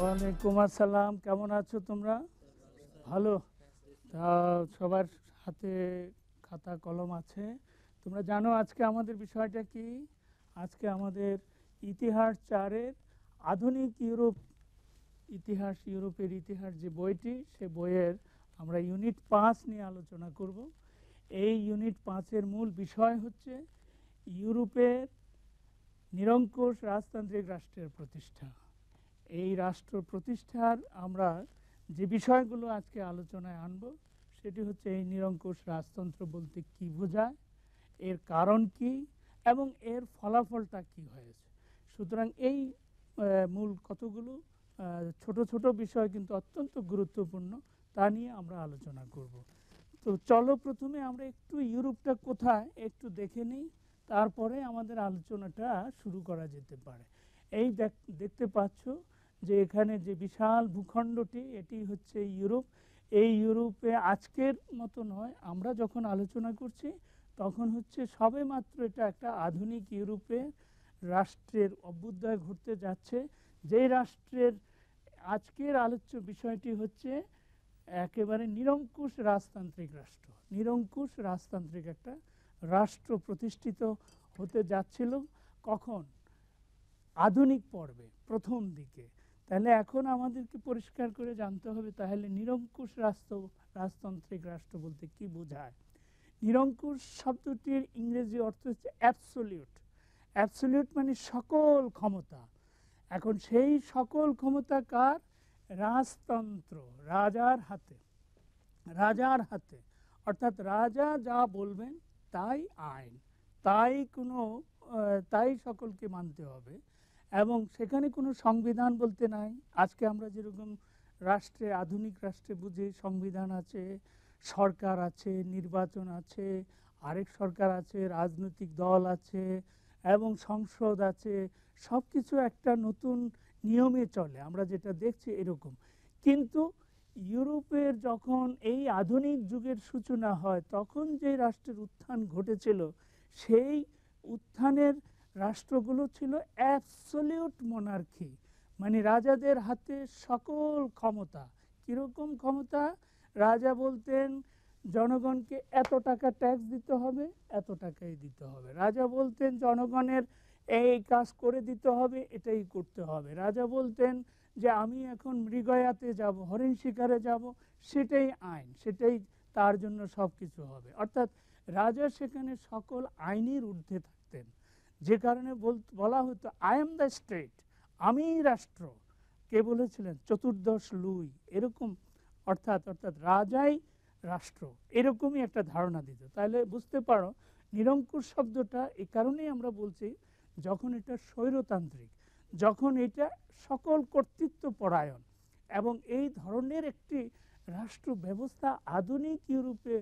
ওয়ালাইকুম আসসালাম কেমন আছো তোমরা ভালো তা সবার হাতে খাতা কলম আছে তোমরা জানো আজকে আমাদের বিষয়টা কি আজকে আমাদের ইতিহাস চারের আধুনিক ইউরোপ ইতিহাস ইউরোপের ইতিহাস যে বইটি সে বইয়ের আমরা ইউনিট পাঁচ নিয়ে আলোচনা করব এই ইউনিট পাঁচের মূল বিষয় হচ্ছে ইউরোপের নিরঙ্কুশ রাজতান্ত্রিক রাষ্ট্রের প্রতিষ্ঠা এই রাষ্ট্র প্রতিষ্ঠার আমরা যে বিষয়গুলো আজকে আলোচনায় আনব সেটি হচ্ছে এই নিরঙ্কুশ রাজতন্ত্র বলতে কি বোঝায় এর কারণ কি এবং এর ফলাফলটা কি হয়েছে সুতরাং এই মূল কতগুলো ছোট ছোট বিষয় কিন্তু অত্যন্ত গুরুত্বপূর্ণ তা নিয়ে আমরা আলোচনা করব তো চলো প্রথমে আমরা একটু ইউরোপটা কোথায় একটু দেখে নিই তারপরে আমাদের আলোচনাটা শুরু করা যেতে পারে এই দেখতে পাচ্ছ যে এখানে যে বিশাল ভূখণ্ডটি এটি হচ্ছে ইউরোপ এই ইউরোপে আজকের মতো নয় আমরা যখন আলোচনা করছি তখন হচ্ছে সবে মাত্র এটা একটা আধুনিক ইউরোপে রাষ্ট্রের অভ্যুদয় ঘটতে যাচ্ছে যে রাষ্ট্রের আজকের আলোচ্য বিষয়টি হচ্ছে একেবারে নিরঙ্কুশ রাজতান্ত্রিক রাষ্ট্র নিরঙ্কুশ রাজতান্ত্রিক একটা রাষ্ট্র প্রতিষ্ঠিত হতে যাচ্ছিল কখন আধুনিক পর্বে প্রথম দিকে তাহলে এখন আমাদেরকে পরিষ্কার করে জানতে হবে তাহলে নিরঙ্কুশ রাষ্ট্র রাজতান্ত্রিক রাষ্ট্র বলতে কি বোঝায় নিরঙ্কুশ শব্দটির ইংরেজি অর্থ হচ্ছে অ্যাবসোলিউট অ্যাবসোলিউট মানে সকল ক্ষমতা এখন সেই সকল ক্ষমতা কার রাজতন্ত্র রাজার হাতে রাজার হাতে অর্থাৎ রাজা যা বলবেন তাই আইন তাই কোনো তাই সকলকে মানতে হবে এবং সেখানে কোনো সংবিধান বলতে নাই আজকে আমরা যেরকম রাষ্ট্রে আধুনিক রাষ্ট্রে বুঝি সংবিধান আছে সরকার আছে নির্বাচন আছে আরেক সরকার আছে রাজনৈতিক দল আছে এবং সংসদ আছে সব কিছু একটা নতুন নিয়মে চলে আমরা যেটা দেখছি এরকম কিন্তু ইউরোপের যখন এই আধুনিক যুগের সূচনা হয় তখন যে রাষ্ট্রের উত্থান ঘটেছিল সেই উত্থানের রাষ্ট্রগুলো ছিল অ্যাবসলিউট মনার্কি মানে রাজাদের হাতে সকল ক্ষমতা কীরকম ক্ষমতা রাজা বলতেন জনগণকে এত টাকা ট্যাক্স দিতে হবে এত টাকাই দিতে হবে রাজা বলতেন জনগণের এই কাজ করে দিতে হবে এটাই করতে হবে রাজা বলতেন যে আমি এখন মৃগয়াতে যাব হরিণ শিকারে যাব সেটাই আইন সেটাই তার জন্য সব কিছু হবে অর্থাৎ রাজা সেখানে সকল আইনের ঊর্ধ্বে থাকতেন যে কারণে বলা হতো আই এম দ্য স্টেট আমি রাষ্ট্র কে বলেছিলেন চতুর্দশ লুই এরকম অর্থাৎ অর্থাৎ রাজাই রাষ্ট্র এরকমই একটা ধারণা দিত তাহলে বুঝতে পারো নিরঙ্কুশ শব্দটা এ কারণেই আমরা বলছি যখন এটা স্বৈরতান্ত্রিক যখন এটা সকল কর্তৃত্ব পরায়ণ এবং এই ধরনের একটি রাষ্ট্র ব্যবস্থা আধুনিক ইউরোপে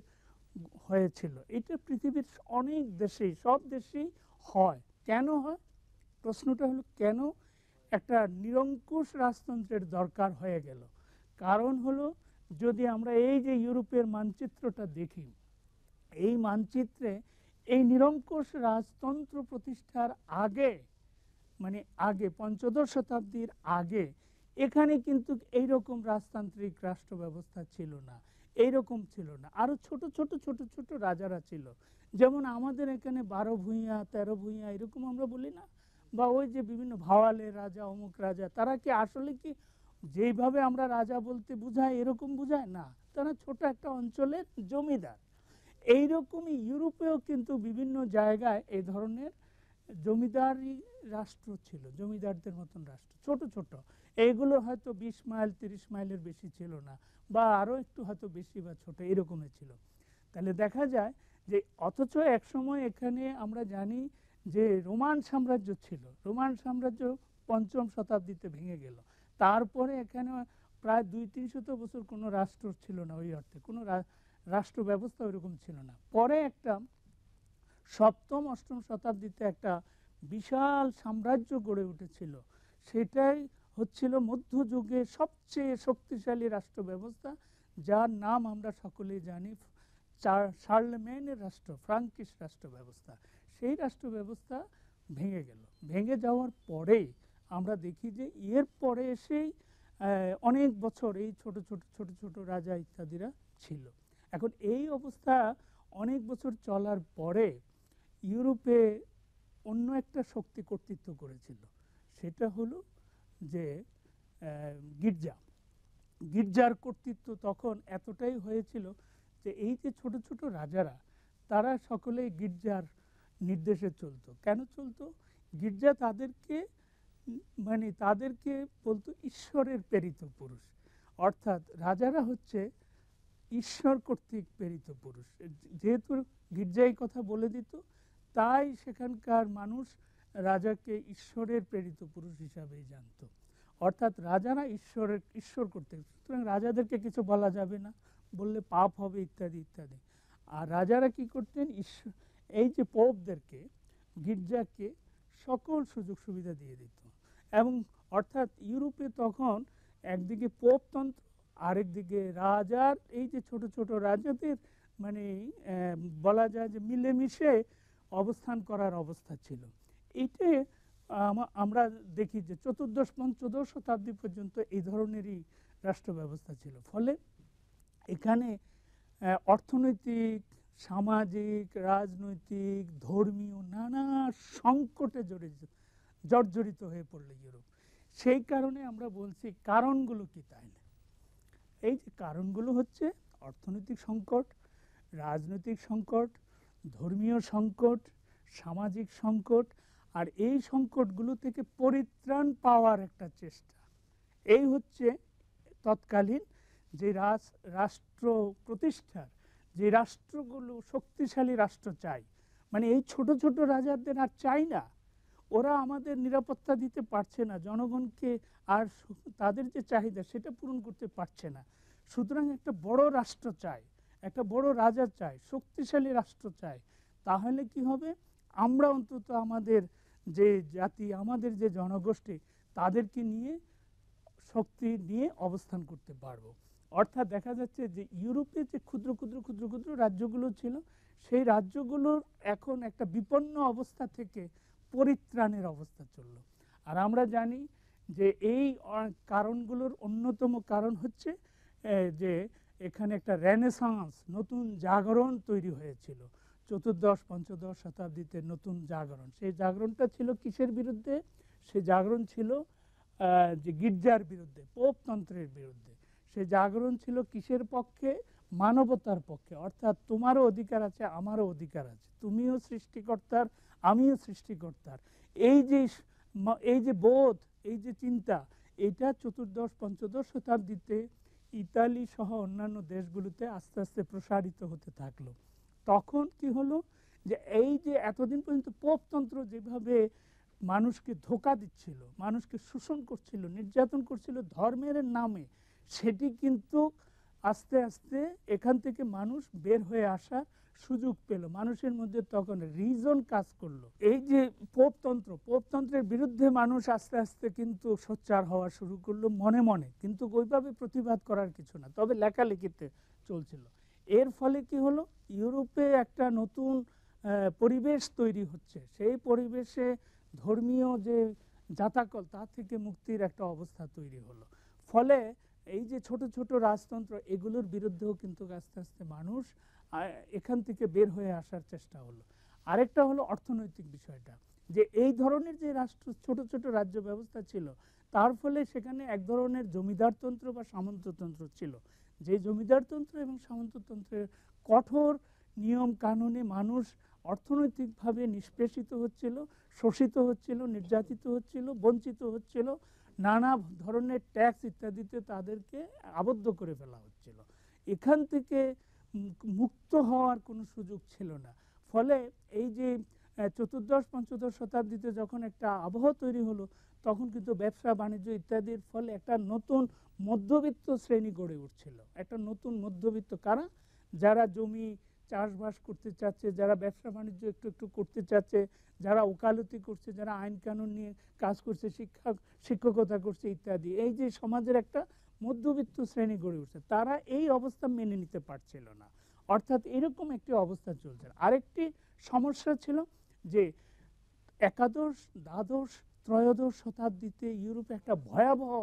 হয়েছিল এটা পৃথিবীর অনেক দেশেই সব দেশেই হয় কেন হয় প্রশ্নটা হলো কেন একটা নিরঙ্কুশ রাজতন্ত্রের দরকার হয়ে গেল কারণ হলো যদি আমরা এই যে ইউরোপের মানচিত্রটা দেখি এই মানচিত্রে এই নিরঙ্কুশ রাজতন্ত্র প্রতিষ্ঠার আগে মানে আগে পঞ্চদশ শতাব্দীর আগে এখানে কিন্তু এই রকম রাজতান্ত্রিক রাষ্ট্র ব্যবস্থা ছিল না এই রকম ছিল না আরও ছোট ছোট ছোট ছোট রাজারা ছিল যেমন আমাদের এখানে বারো ভূঁইয়া তেরো ভূঁইয়া এরকম আমরা বলি না বা ওই যে বিভিন্ন ভাওয়ালের রাজা অমুক রাজা তারা কি আসলে কি যেইভাবে আমরা রাজা বলতে বুঝাই এরকম বুঝায় না তারা ছোট একটা অঞ্চলের জমিদার এইরকমই ইউরোপেও কিন্তু বিভিন্ন জায়গায় এই ধরনের জমিদারি রাষ্ট্র ছিল জমিদারদের মতন রাষ্ট্র ছোট ছোট এইগুলো হয়তো বিশ মাইল তিরিশ মাইলের বেশি ছিল না বা আরও একটু হয়তো বেশি বা ছোটো এরকমই ছিল তাহলে দেখা যায় যে অথচ একসময় এখানে আমরা জানি যে রোমান সাম্রাজ্য ছিল রোমান সাম্রাজ্য পঞ্চম শতাব্দীতে ভেঙে গেল তারপরে এখানে প্রায় দুই তিনশত বছর কোনো রাষ্ট্র ছিল না ওই অর্থে কোনো রাষ্ট্র ব্যবস্থা ওইরকম ছিল না পরে একটা সপ্তম অষ্টম শতাব্দীতে একটা বিশাল সাম্রাজ্য গড়ে উঠেছিল সেটাই হচ্ছিল মধ্যযুগে সবচেয়ে শক্তিশালী রাষ্ট্র ব্যবস্থা যার নাম আমরা সকলেই জানি শার্লমেনের রাষ্ট্র ফ্রাঙ্কিশ রাষ্ট্র ব্যবস্থা সেই রাষ্ট্র ব্যবস্থা ভেঙে গেল ভেঙে যাওয়ার পরে আমরা দেখি যে এর পরে এসেই অনেক বছর এই ছোট ছোট ছোট ছোট রাজা ইত্যাদিরা ছিল এখন এই অবস্থা অনেক বছর চলার পরে ইউরোপে অন্য একটা শক্তি কর্তৃত্ব করেছিল সেটা হলো যে গির্জা গির্জার কর্তৃত্ব তখন এতটাই হয়েছিল যে এই যে ছোট ছোট রাজারা তারা সকলেই গির্জার নির্দেশে চলতো কেন চলতো গির্জা তাদেরকে মানে তাদেরকে বলতো ঈশ্বরের প্রেরিত পুরুষ অর্থাৎ রাজারা হচ্ছে ঈশ্বর কর্তৃক প্রেরিত পুরুষ যেহেতু গির্জা কথা বলে দিত তাই সেখানকার মানুষ রাজাকে ঈশ্বরের প্রেরিত পুরুষ হিসাবে জানত অর্থাৎ রাজারা ঈশ্বরের ঈশ্বর করতে সুতরাং রাজাদেরকে কিছু বলা যাবে না বললে পাপ হবে ইত্যাদি ইত্যাদি আর রাজারা কি করতেন ঈশ্বর এই যে পোপদেরকে গির্জাকে সকল সুযোগ সুবিধা দিয়ে দিত এবং অর্থাৎ ইউরোপে তখন একদিকে পোপতন্ত্র আরেকদিকে রাজার এই যে ছোট ছোট রাজাদের মানে বলা যায় যে মিলেমিশে অবস্থান করার অবস্থা ছিল এইটা আমরা দেখি যে চতুর্দশ পঞ্চদশ শতাব্দী পর্যন্ত এই ধরনেরই রাষ্ট্র ব্যবস্থা ছিল ফলে এখানে অর্থনৈতিক সামাজিক রাজনৈতিক ধর্মীয় নানা সংকটে জড়িত জর্জরিত হয়ে পড়ল ইউরোপ সেই কারণে আমরা বলছি কারণগুলো কি তাই না এই যে কারণগুলো হচ্ছে অর্থনৈতিক সংকট রাজনৈতিক সংকট ধর্মীয় সংকট সামাজিক সংকট আর এই সংকটগুলো থেকে পরিত্রাণ পাওয়ার একটা চেষ্টা এই হচ্ছে তৎকালীন যে রাষ্ট্র প্রতিষ্ঠার যে রাষ্ট্রগুলো শক্তিশালী রাষ্ট্র চাই মানে এই ছোট ছোট রাজাদের আর চাই না ওরা আমাদের নিরাপত্তা দিতে পারছে না জনগণকে আর তাদের যে চাহিদা সেটা পূরণ করতে পারছে না সুতরাং একটা বড় রাষ্ট্র চাই একটা বড় রাজা চাই শক্তিশালী রাষ্ট্র চাই তাহলে কি হবে আমরা অন্তত আমাদের যে জাতি আমাদের যে জনগোষ্ঠী তাদেরকে নিয়ে শক্তি নিয়ে অবস্থান করতে পারবো অর্থাৎ দেখা যাচ্ছে যে ইউরোপে যে ক্ষুদ্র ক্ষুদ্র ক্ষুদ্র ক্ষুদ্র রাজ্যগুলো ছিল সেই রাজ্যগুলোর এখন একটা বিপন্ন অবস্থা থেকে পরিত্রাণের অবস্থা চলল আর আমরা জানি যে এই কারণগুলোর অন্যতম কারণ হচ্ছে যে এখানে একটা রেনেসাঁস নতুন জাগরণ তৈরি হয়েছিল চতুর্দশ পঞ্চদশ শতাব্দীতে নতুন জাগরণ সেই জাগরণটা ছিল কিসের বিরুদ্ধে সে জাগরণ ছিল যে গির্জার বিরুদ্ধে পোপতন্ত্রের বিরুদ্ধে সে জাগরণ ছিল কিসের পক্ষে মানবতার পক্ষে অর্থাৎ তোমারও অধিকার আছে আমারও অধিকার আছে তুমিও সৃষ্টিকর্তার আমিও সৃষ্টিকর্তার এই যে এই যে বোধ এই যে চিন্তা এটা চতুর্দশ পঞ্চদশ শতাব্দীতে ইতালি সহ অন্যান্য দেশগুলোতে আস্তে আস্তে প্রসারিত হতে থাকলো তখন কি হলো যে এই যে এতদিন পর্যন্ত পোপতন্ত্র যেভাবে মানুষকে ধোকা দিচ্ছিল মানুষকে শোষণ করছিল নির্যাতন করছিল ধর্মের নামে সেটি কিন্তু আস্তে আস্তে এখান থেকে মানুষ বের হয়ে আসার সুযোগ পেল মানুষের মধ্যে তখন রিজন কাজ করলো এই যে পোপতন্ত্র পোপতন্ত্রের বিরুদ্ধে মানুষ আস্তে আস্তে কিন্তু সোচ্চার হওয়া শুরু করলো মনে মনে কিন্তু ওইভাবে প্রতিবাদ করার কিছু না তবে লেখালেখিতে চলছিল এর ফলে কি হলো ইউরোপে একটা নতুন পরিবেশ তৈরি হচ্ছে সেই পরিবেশে ধর্মীয় যে জাতাকল তা থেকে মুক্তির একটা অবস্থা তৈরি হলো ফলে এই যে ছোট ছোট রাজতন্ত্র এগুলোর বিরুদ্ধেও কিন্তু আস্তে আস্তে মানুষ এখান থেকে বের হয়ে আসার চেষ্টা হলো আরেকটা হলো অর্থনৈতিক বিষয়টা যে এই ধরনের যে রাষ্ট্র ছোট ছোট রাজ্য ব্যবস্থা ছিল তার ফলে সেখানে এক ধরনের জমিদারতন্ত্র বা সামন্ততন্ত্র ছিল যে জমিদারতন্ত্র এবং সামন্ততন্ত্রের কঠোর নিয়ম কানুনে মানুষ অর্থনৈতিকভাবে নিষ্পেষিত হচ্ছিল শোষিত হচ্ছিল নির্যাতিত হচ্ছিল বঞ্চিত হচ্ছিল নানা ধরনের ট্যাক্স ইত্যাদিতে তাদেরকে আবদ্ধ করে ফেলা হচ্ছিল এখান থেকে মুক্ত হওয়ার কোনো সুযোগ ছিল না ফলে এই যে চতুর্দশ পঞ্চদশ শতাব্দীতে যখন একটা আবহাওয়া তৈরি হলো তখন কিন্তু ব্যবসা বাণিজ্য ইত্যাদির ফলে একটা নতুন মধ্যবিত্ত শ্রেণী গড়ে উঠছিল একটা নতুন মধ্যবিত্ত কারা যারা জমি চাষবাস করতে চাচ্ছে যারা ব্যবসা বাণিজ্য একটু একটু করতে চাচ্ছে যারা ওকালতি করছে যারা আইন কানুন নিয়ে কাজ করছে শিক্ষা শিক্ষকতা করছে ইত্যাদি এই যে সমাজের একটা মধ্যবিত্ত শ্রেণী গড়ে উঠছে তারা এই অবস্থা মেনে নিতে পারছিল না অর্থাৎ এরকম একটি অবস্থা চলছে আরেকটি সমস্যা ছিল যে একাদশ দ্বাদশ ত্রয়োদশ শতাব্দীতে ইউরোপে একটা ভয়াবহ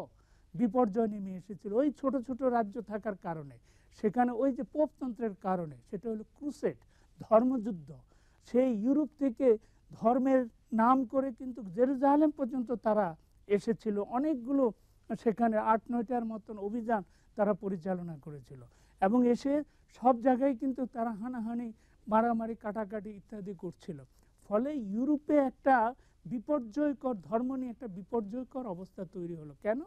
বিপর্যয় নেমে এসেছিল ওই ছোট ছোট রাজ্য থাকার কারণে সেখানে ওই যে পোপতন্ত্রের কারণে সেটা হলো ক্রুসেট ধর্মযুদ্ধ সেই ইউরোপ থেকে ধর্মের নাম করে কিন্তু জেরুজালেম পর্যন্ত তারা এসেছিল অনেকগুলো সেখানে আট নয়টার মতন অভিযান তারা পরিচালনা করেছিল এবং এসে সব জায়গায় কিন্তু তারা হানাহানি মারামারি কাটাকাটি ইত্যাদি করছিল ফলে ইউরোপে একটা বিপর্যয়কর ধর্ম নিয়ে একটা বিপর্যয়কর অবস্থা তৈরি হলো কেন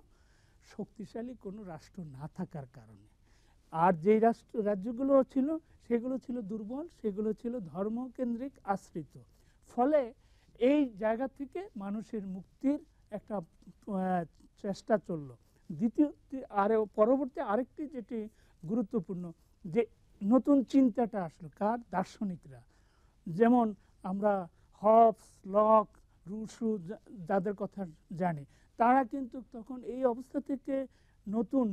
শক্তিশালী কোনো রাষ্ট্র না থাকার কারণে আর যেই রাষ্ট্র রাজ্যগুলো ছিল সেগুলো ছিল দুর্বল সেগুলো ছিল ধর্মকেন্দ্রিক আশ্রিত ফলে এই জায়গা থেকে মানুষের মুক্তির একটা চেষ্টা চলল দ্বিতীয় আর পরবর্তী আরেকটি যেটি গুরুত্বপূর্ণ যে নতুন চিন্তাটা আসলো কার দার্শনিকরা যেমন আমরা হবস লক রুশু যাদের কথা জানি তারা কিন্তু তখন এই অবস্থা থেকে নতুন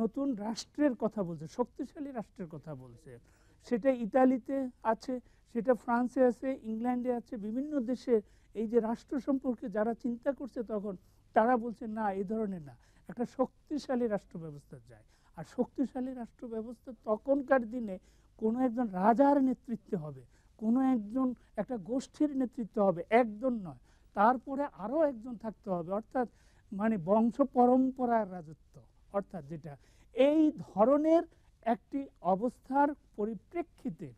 নতুন রাষ্ট্রের কথা বলছে শক্তিশালী রাষ্ট্রের কথা বলছে সেটা ইতালিতে আছে সেটা ফ্রান্সে আছে ইংল্যান্ডে আছে বিভিন্ন দেশে এই যে রাষ্ট্র সম্পর্কে যারা চিন্তা করছে তখন তারা বলছে না এই ধরনের না একটা শক্তিশালী রাষ্ট্র ব্যবস্থা যায় আর শক্তিশালী রাষ্ট্র ব্যবস্থা তখনকার দিনে কোনো একজন রাজার নেতৃত্বে হবে কোনো একজন একটা গোষ্ঠীর নেতৃত্ব হবে একজন নয় তারপরে আরও একজন থাকতে হবে অর্থাৎ মানে বংশ পরম্পরার রাজত্ব অর্থাৎ যেটা এই ধরনের একটি অবস্থার পরিপ্রেক্ষিতে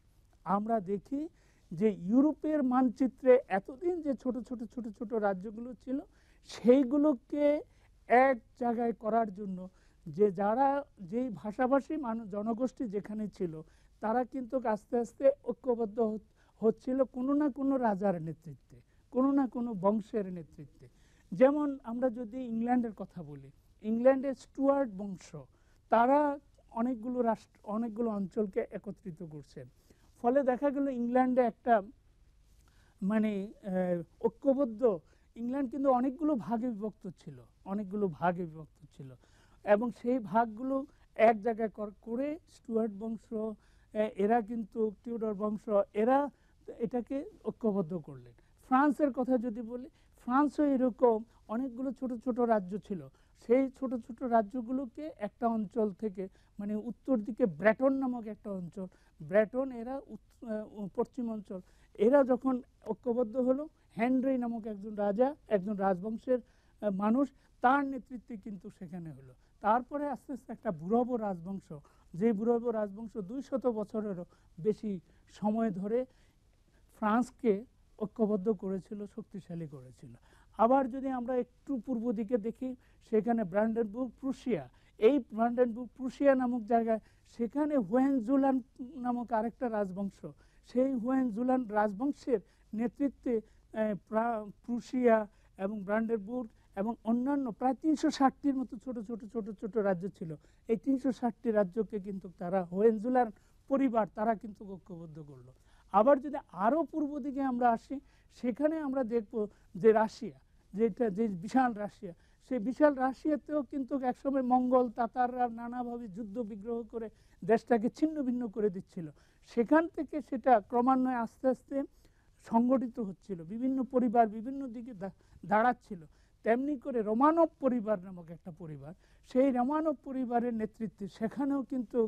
আমরা দেখি যে ইউরোপের মানচিত্রে এতদিন যে ছোট ছোট ছোট ছোট রাজ্যগুলো ছিল সেইগুলোকে এক জায়গায় করার জন্য যে যারা যেই ভাষাভাষী মানুষ জনগোষ্ঠী যেখানে ছিল তারা কিন্তু আস্তে আস্তে ঐক্যবদ্ধ হচ্ছিল কোনো না কোনো রাজার নেতৃত্বে কোনো না কোনো বংশের নেতৃত্বে যেমন আমরা যদি ইংল্যান্ডের কথা বলি ইংল্যান্ডের স্টুয়ার্ট বংশ তারা অনেকগুলো রাষ্ট্র অনেকগুলো অঞ্চলকে একত্রিত করছেন ফলে দেখা গেল ইংল্যান্ডে একটা মানে ঐক্যবদ্ধ ইংল্যান্ড কিন্তু অনেকগুলো ভাগে বিভক্ত ছিল অনেকগুলো ভাগে বিভক্ত ছিল এবং সেই ভাগগুলো এক জায়গায় করে স্টুয়ার্ট বংশ এরা কিন্তু টিউডর বংশ এরা এটাকে ঐক্যবদ্ধ করলেন ফ্রান্সের কথা যদি বলি ফ্রান্সও এরকম অনেকগুলো ছোট ছোট রাজ্য ছিল সেই ছোট ছোট রাজ্যগুলোকে একটা অঞ্চল থেকে মানে উত্তর দিকে ব্র্যাটন নামক একটা অঞ্চল ব্র্যাটন এরা পশ্চিম অঞ্চল এরা যখন ঐক্যবদ্ধ হলো হেনরি নামক একজন রাজা একজন রাজবংশের মানুষ তার নেতৃত্বে কিন্তু সেখানে হলো তারপরে আস্তে আস্তে একটা বুড়ব রাজবংশ যে বুড়ব রাজবংশ দুই শত বছরেরও বেশি সময় ধরে ফ্রান্সকে ঐক্যবদ্ধ করেছিল শক্তিশালী করেছিল আবার যদি আমরা একটু পূর্ব দিকে দেখি সেখানে ব্র্যান্ডেনবুর্গ প্রুশিয়া এই ব্র্যান্ডেনবুর্গ প্রুশিয়া নামক জায়গায় সেখানে জুলান নামক আরেকটা রাজবংশ সেই জুলান রাজবংশের নেতৃত্বে প্রুশিয়া এবং ব্র্যান্ডেনবুর্গ এবং অন্যান্য প্রায় তিনশো ষাটটির মতো ছোট ছোট ছোট ছোট রাজ্য ছিল এই তিনশো ষাটটি রাজ্যকে কিন্তু তারা হোয়েনজুলার পরিবার তারা কিন্তু ঐক্যবদ্ধ করলো আবার যদি আরও পূর্ব দিকে আমরা আসি সেখানে আমরা দেখব যে রাশিয়া যেটা যে বিশাল রাশিয়া সেই বিশাল রাশিয়াতেও কিন্তু একসময় মঙ্গল তাতাররা নানাভাবে যুদ্ধ বিগ্রহ করে দেশটাকে ছিন্ন ভিন্ন করে দিচ্ছিল সেখান থেকে সেটা ক্রমান্বয়ে আস্তে আস্তে সংগঠিত হচ্ছিল বিভিন্ন পরিবার বিভিন্ন দিকে দাঁড়াচ্ছিল তেমনি করে রোমানব পরিবার নামক একটা পরিবার সেই রোমানব পরিবারের নেতৃত্বে সেখানেও কিন্তু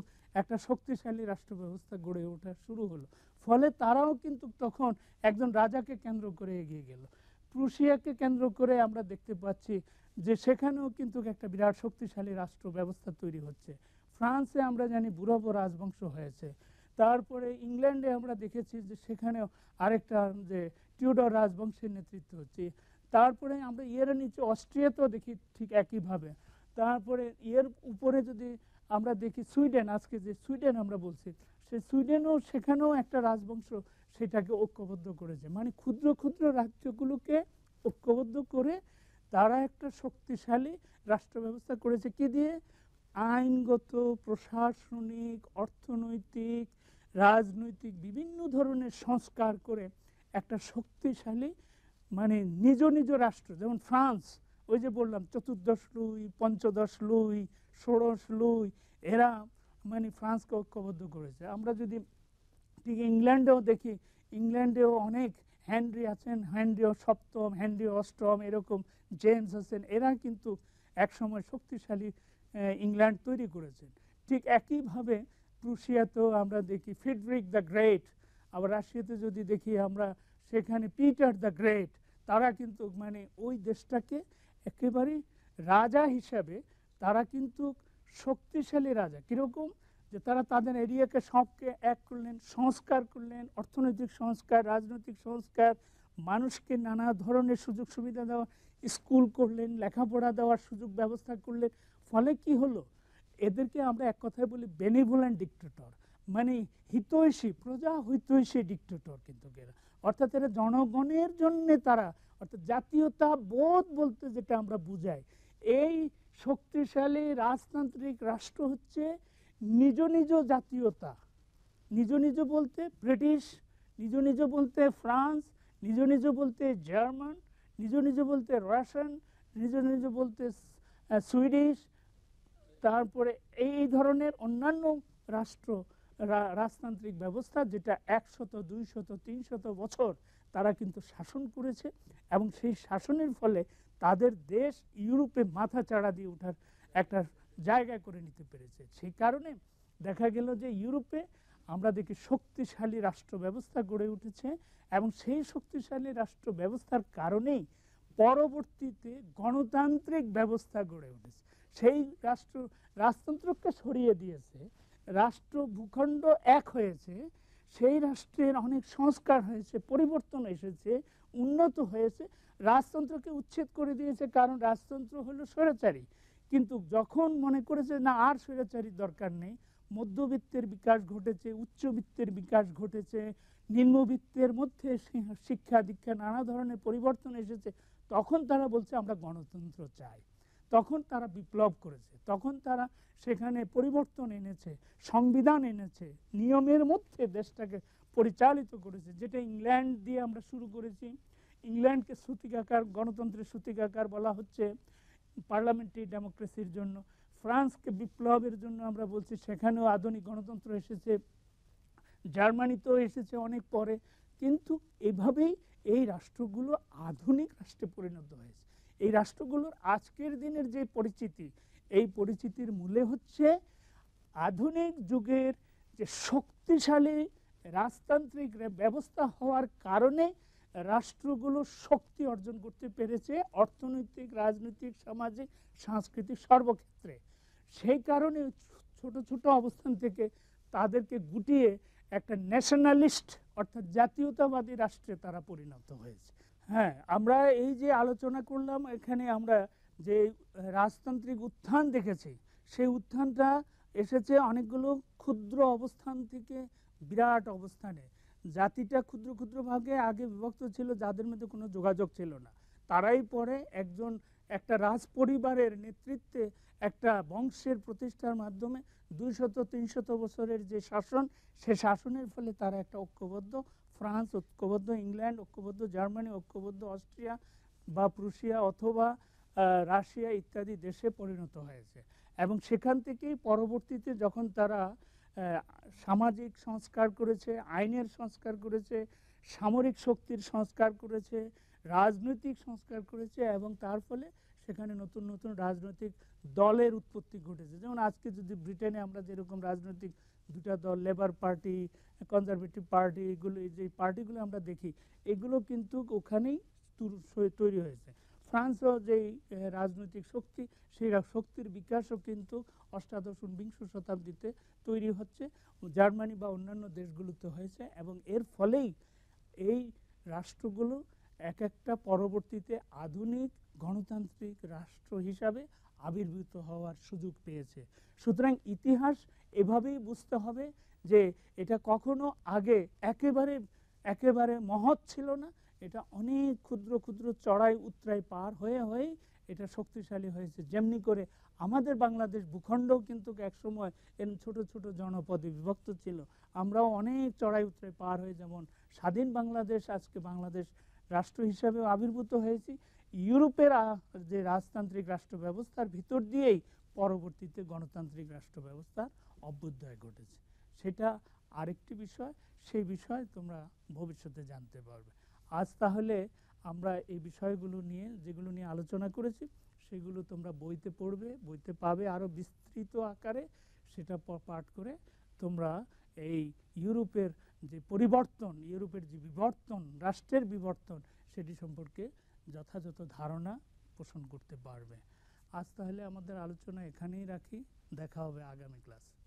একটা শক্তিশালী রাষ্ট্র ব্যবস্থা গড়ে ওঠা শুরু হলো ফলে তারাও কিন্তু তখন একজন রাজাকে কেন্দ্র করে এগিয়ে গেল প্রুশিয়াকে কেন্দ্র করে আমরা দেখতে পাচ্ছি যে সেখানেও কিন্তু একটা বিরাট শক্তিশালী রাষ্ট্র ব্যবস্থা তৈরি হচ্ছে ফ্রান্সে আমরা জানি বুড়ব রাজবংশ হয়েছে তারপরে ইংল্যান্ডে আমরা দেখেছি যে সেখানেও আরেকটা যে টিউডর রাজবংশের নেতৃত্ব হচ্ছে তারপরে আমরা ইয়ের নিচে অস্ট্রিয়াতেও দেখি ঠিক একইভাবে তারপরে এর উপরে যদি আমরা দেখি সুইডেন আজকে যে সুইডেন আমরা বলছি সে সুইডেনও সেখানেও একটা রাজবংশ সেটাকে ঐক্যবদ্ধ করেছে মানে ক্ষুদ্র ক্ষুদ্র রাজ্যগুলোকে ঐক্যবদ্ধ করে তারা একটা শক্তিশালী রাষ্ট্র ব্যবস্থা করেছে কি দিয়ে আইনগত প্রশাসনিক অর্থনৈতিক রাজনৈতিক বিভিন্ন ধরনের সংস্কার করে একটা শক্তিশালী মানে নিজ নিজ রাষ্ট্র যেমন ফ্রান্স ওই যে বললাম চতুর্দশ লুই পঞ্চদশ লুই ষোড়শ লুই এরা মানে ফ্রান্সকে ঐক্যবদ্ধ করেছে আমরা যদি ঠিক ইংল্যান্ডেও দেখি ইংল্যান্ডেও অনেক হ্যান্ড্রি আছেন হ্যান্ড্রিও সপ্তম হ্যান্ড্রি অষ্টম এরকম জেমস আছেন এরা কিন্তু একসময় শক্তিশালী ইংল্যান্ড তৈরি করেছেন ঠিক একইভাবে প্রুশিয়াতেও আমরা দেখি ফিডরিক দ্য গ্রেট আবার রাশিয়াতে যদি দেখি আমরা সেখানে পিটার দ্য গ্রেট তারা কিন্তু মানে ওই দেশটাকে একেবারে রাজা হিসাবে তারা কিন্তু শক্তিশালী রাজা কীরকম যে তারা তাদের এরিয়াকে সবকে এক করলেন সংস্কার করলেন অর্থনৈতিক সংস্কার রাজনৈতিক সংস্কার মানুষকে নানা ধরনের সুযোগ সুবিধা দেওয়া স্কুল করলেন লেখাপড়া দেওয়ার সুযোগ ব্যবস্থা করলেন ফলে কি হলো এদেরকে আমরা এক কথায় বলি বেনিভোলেন্ট ডিক্টেটর মানে হিতৈষী প্রজা হিতৈষী ডিক্টেটর কিন্তু এরা অর্থাৎ এরা জনগণের জন্যে তারা অর্থাৎ জাতীয়তা বোধ বলতে যেটা আমরা বুঝাই এই শক্তিশালী রাজতান্ত্রিক রাষ্ট্র হচ্ছে নিজ নিজ জাতীয়তা নিজ নিজ বলতে ব্রিটিশ নিজ নিজ বলতে ফ্রান্স নিজ নিজ বলতে জার্মান নিজ নিজ বলতে রাশিয়ান নিজ নিজ বলতে সুইডিশ তারপরে এই ধরনের অন্যান্য রাষ্ট্র রাজতান্ত্রিক ব্যবস্থা যেটা একশত দুইশত তিনশত বছর তারা কিন্তু শাসন করেছে এবং সেই শাসনের ফলে তাদের দেশ ইউরোপে মাথা চাড়া দিয়ে ওঠার একটা জায়গা করে নিতে পেরেছে সেই কারণে দেখা গেল যে ইউরোপে আমরা দেখি শক্তিশালী রাষ্ট্র ব্যবস্থা গড়ে উঠেছে এবং সেই শক্তিশালী রাষ্ট্র ব্যবস্থার কারণেই পরবর্তীতে গণতান্ত্রিক ব্যবস্থা গড়ে উঠেছে সেই রাষ্ট্র রাজতন্ত্রকে সরিয়ে দিয়েছে রাষ্ট্র ভূখণ্ড এক হয়েছে সেই রাষ্ট্রের অনেক সংস্কার হয়েছে পরিবর্তন এসেছে উন্নত হয়েছে রাজতন্ত্রকে উচ্ছেদ করে দিয়েছে কারণ রাজতন্ত্র হলো স্বৈরাচারী কিন্তু যখন মনে করেছে না আর স্বৈরাচারীর দরকার নেই মধ্যবিত্তের বিকাশ ঘটেছে উচ্চবিত্তের বিকাশ ঘটেছে নিম্নবিত্তের মধ্যে শিক্ষা দীক্ষা নানা ধরনের পরিবর্তন এসেছে তখন তারা বলছে আমরা গণতন্ত্র চাই তখন তারা বিপ্লব করেছে তখন তারা সেখানে পরিবর্তন এনেছে সংবিধান এনেছে নিয়মের মধ্যে দেশটাকে পরিচালিত করেছে যেটা ইংল্যান্ড দিয়ে আমরা শুরু করেছি ইংল্যান্ডকে শ্রুতিকাকার গণতন্ত্রের শ্রুতিকাকার বলা হচ্ছে পার্লামেন্টারি ডেমোক্রেসির জন্য ফ্রান্সকে বিপ্লবের জন্য আমরা বলছি সেখানেও আধুনিক গণতন্ত্র এসেছে জার্মানিতেও এসেছে অনেক পরে কিন্তু এভাবেই এই রাষ্ট্রগুলো আধুনিক রাষ্ট্রে পরিণত হয়েছে এই রাষ্ট্রগুলোর আজকের দিনের যে পরিচিতি এই পরিচিতির মূলে হচ্ছে আধুনিক যুগের যে শক্তিশালী রাজতান্ত্রিক ব্যবস্থা হওয়ার কারণে রাষ্ট্রগুলো শক্তি অর্জন করতে পেরেছে অর্থনৈতিক রাজনৈতিক সামাজিক সাংস্কৃতিক সর্বক্ষেত্রে সেই কারণে ছোট ছোট অবস্থান থেকে তাদেরকে গুটিয়ে একটা ন্যাশনালিস্ট অর্থাৎ জাতীয়তাবাদী রাষ্ট্রে তারা পরিণত হয়েছে হ্যাঁ আমরা এই যে আলোচনা করলাম এখানে আমরা যে রাজতান্ত্রিক উত্থান দেখেছি সেই উত্থানটা এসেছে অনেকগুলো ক্ষুদ্র অবস্থান থেকে বিরাট অবস্থানে জাতিটা ক্ষুদ্র ক্ষুদ্র ভাগে আগে বিভক্ত ছিল যাদের মধ্যে কোনো যোগাযোগ ছিল না তারাই পরে একজন একটা রাজ পরিবারের নেতৃত্বে একটা বংশের প্রতিষ্ঠার মাধ্যমে দুইশত তিনশত বছরের যে শাসন সে শাসনের ফলে তারা একটা ঐক্যবদ্ধ ফ্রান্স ঐক্যবদ্ধ ইংল্যান্ড ঐক্যবদ্ধ জার্মানি ঐক্যবদ্ধ অস্ট্রিয়া বা প্রুশিয়া অথবা রাশিয়া ইত্যাদি দেশে পরিণত হয়েছে এবং সেখান থেকেই পরবর্তীতে যখন তারা সামাজিক সংস্কার করেছে আইনের সংস্কার করেছে সামরিক শক্তির সংস্কার করেছে রাজনৈতিক সংস্কার করেছে এবং তার ফলে সেখানে নতুন নতুন রাজনৈতিক দলের উৎপত্তি ঘটেছে যেমন আজকে যদি ব্রিটেনে আমরা যেরকম রাজনৈতিক দুটা দল লেবার পার্টি কনজারভেটিভ পার্টি এগুলো যে পার্টিগুলো আমরা দেখি এগুলো কিন্তু ওখানেই তৈরি হয়েছে ফ্রান্সও যেই রাজনৈতিক শক্তি সেই শক্তির বিকাশও কিন্তু অষ্টাদশ বিংশ শতাব্দীতে তৈরি হচ্ছে জার্মানি বা অন্যান্য দেশগুলোতে হয়েছে এবং এর ফলেই এই রাষ্ট্রগুলো এক একটা পরবর্তীতে আধুনিক গণতান্ত্রিক রাষ্ট্র হিসাবে আবির্ভূত হওয়ার সুযোগ পেয়েছে সুতরাং ইতিহাস এভাবেই বুঝতে হবে যে এটা কখনো আগে একেবারে একেবারে মহৎ ছিল না এটা অনেক ক্ষুদ্র ক্ষুদ্র চড়াই উত্তরায় পার হয়ে হয়ে এটা শক্তিশালী হয়েছে যেমনি করে আমাদের বাংলাদেশ ভূখণ্ডও কিন্তু একসময় এরম ছোট ছোট জনপদে বিভক্ত ছিল আমরাও অনেক চড়াই উত্তরে পার হয়ে যেমন স্বাধীন বাংলাদেশ আজকে বাংলাদেশ রাষ্ট্র হিসাবেও আবির্ভূত হয়েছি ইউরোপের যে রাজতান্ত্রিক রাষ্ট্র ব্যবস্থার ভিতর দিয়েই পরবর্তীতে গণতান্ত্রিক রাষ্ট্র ব্যবস্থার অভ্যুদয় ঘটেছে সেটা আরেকটি বিষয় সেই বিষয় তোমরা ভবিষ্যতে জানতে পারবে আজ তাহলে আমরা এই বিষয়গুলো নিয়ে যেগুলো নিয়ে আলোচনা করেছি সেগুলো তোমরা বইতে পড়বে বইতে পাবে আরও বিস্তৃত আকারে সেটা পাঠ করে তোমরা এই ইউরোপের যে পরিবর্তন ইউরোপের যে বিবর্তন রাষ্ট্রের বিবর্তন সেটি সম্পর্কে যথাযথ ধারণা পোষণ করতে পারবে আজ তাহলে আমাদের আলোচনা এখানেই রাখি দেখা হবে আগামী ক্লাসে